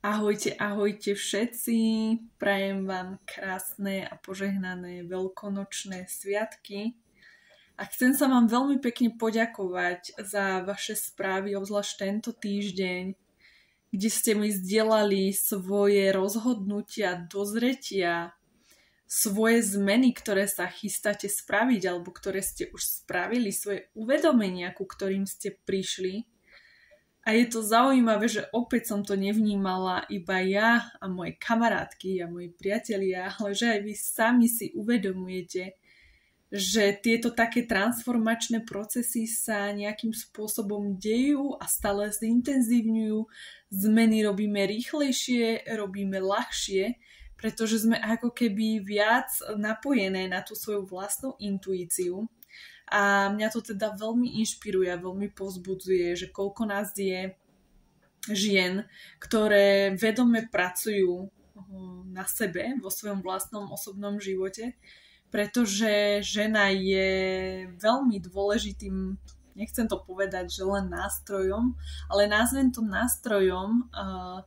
Ahojte, ahojte všetci, prajem vám krásne a požehnané veľkonočné sviatky. A chcem sa vám veľmi pekne poďakovať za vaše správy, obzvlášť tento týždeň, kde ste mi zdieľali svoje rozhodnutia, dozretia, svoje zmeny, ktoré sa chystáte spraviť alebo ktoré ste už spravili, svoje uvedomenia, ku ktorým ste prišli a je to zaujímavé, že opäť som to nevnímala iba ja a moje kamarátky a moji priatelia, ale že aj vy sami si uvedomujete, že tieto také transformačné procesy sa nejakým spôsobom dejú a stále zintenzívňujú. Zmeny robíme rýchlejšie, robíme ľahšie, pretože sme ako keby viac napojené na tú svoju vlastnú intuíciu a mňa to teda veľmi inšpiruje, veľmi povzbudzuje, že koľko nás je žien, ktoré vedome pracujú eh, na sebe, vo svojom vlastnom osobnom živote, pretože žena je veľmi dôležitým, nechcem to povedať, že len nástrojom, ale názvem to nástrojom eh,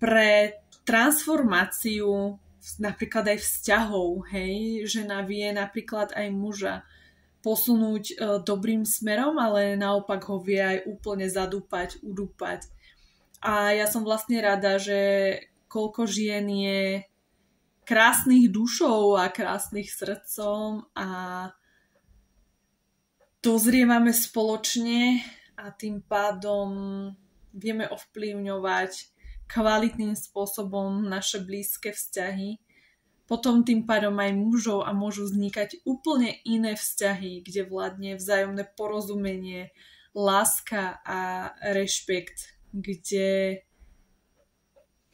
pre transformáciu napríklad aj vzťahov, hej, žena vie napríklad aj muža posunúť e, dobrým smerom, ale naopak ho vie aj úplne zadúpať, udúpať. A ja som vlastne rada, že koľko žien je krásnych dušov a krásnych srdcom a dozrievame spoločne a tým pádom vieme ovplyvňovať kvalitným spôsobom naše blízke vzťahy potom tým pádom aj mužov a môžu vznikať úplne iné vzťahy, kde vládne vzájomné porozumenie, láska a rešpekt, kde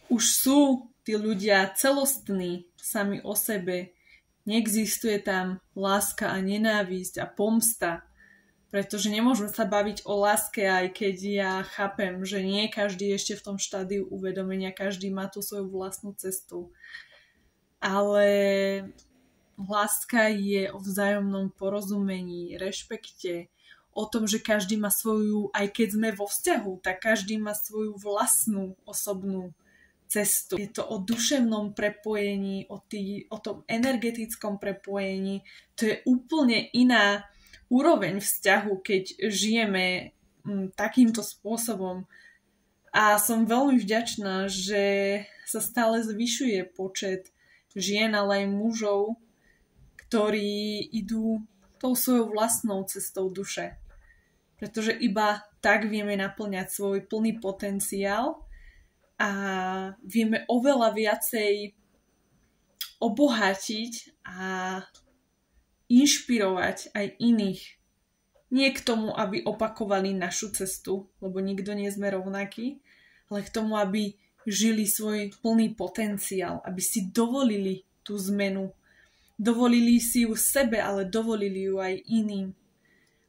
už sú tí ľudia celostní sami o sebe. Neexistuje tam láska a nenávisť a pomsta, pretože nemôžeme sa baviť o láske, aj keď ja chápem, že nie každý ešte v tom štádiu uvedomenia, každý má tú svoju vlastnú cestu ale láska je o vzájomnom porozumení, rešpekte, o tom, že každý má svoju, aj keď sme vo vzťahu, tak každý má svoju vlastnú osobnú cestu. Je to o duševnom prepojení, o, tý, o tom energetickom prepojení. To je úplne iná úroveň vzťahu, keď žijeme m, mm, takýmto spôsobom. A som veľmi vďačná, že sa stále zvyšuje počet žien, ale aj mužov, ktorí idú tou svojou vlastnou cestou duše. Pretože iba tak vieme naplňať svoj plný potenciál a vieme oveľa viacej obohatiť a inšpirovať aj iných. Nie k tomu, aby opakovali našu cestu, lebo nikto nie sme rovnakí, ale k tomu, aby žili svoj plný potenciál, aby si dovolili tú zmenu. Dovolili si ju sebe, ale dovolili ju aj iným.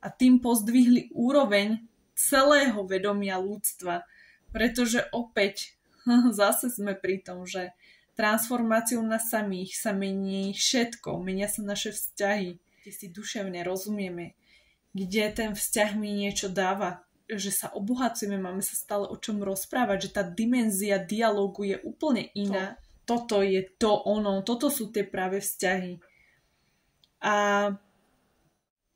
A tým pozdvihli úroveň celého vedomia ľudstva, pretože opäť zase sme pri tom, že transformáciou na samých sa mení všetko, menia sa naše vzťahy, kde si duševne rozumieme, kde ten vzťah mi niečo dáva, že sa obohacujeme, máme sa stále o čom rozprávať, že tá dimenzia dialogu je úplne iná. To. Toto je to ono, toto sú tie práve vzťahy. A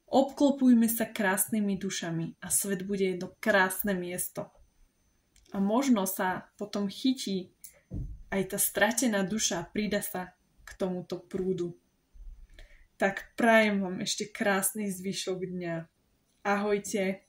obklopujme sa krásnymi dušami a svet bude jedno krásne miesto. A možno sa potom chytí aj tá stratená duša a prida sa k tomuto prúdu. Tak prajem vám ešte krásny zvyšok dňa. Ahojte.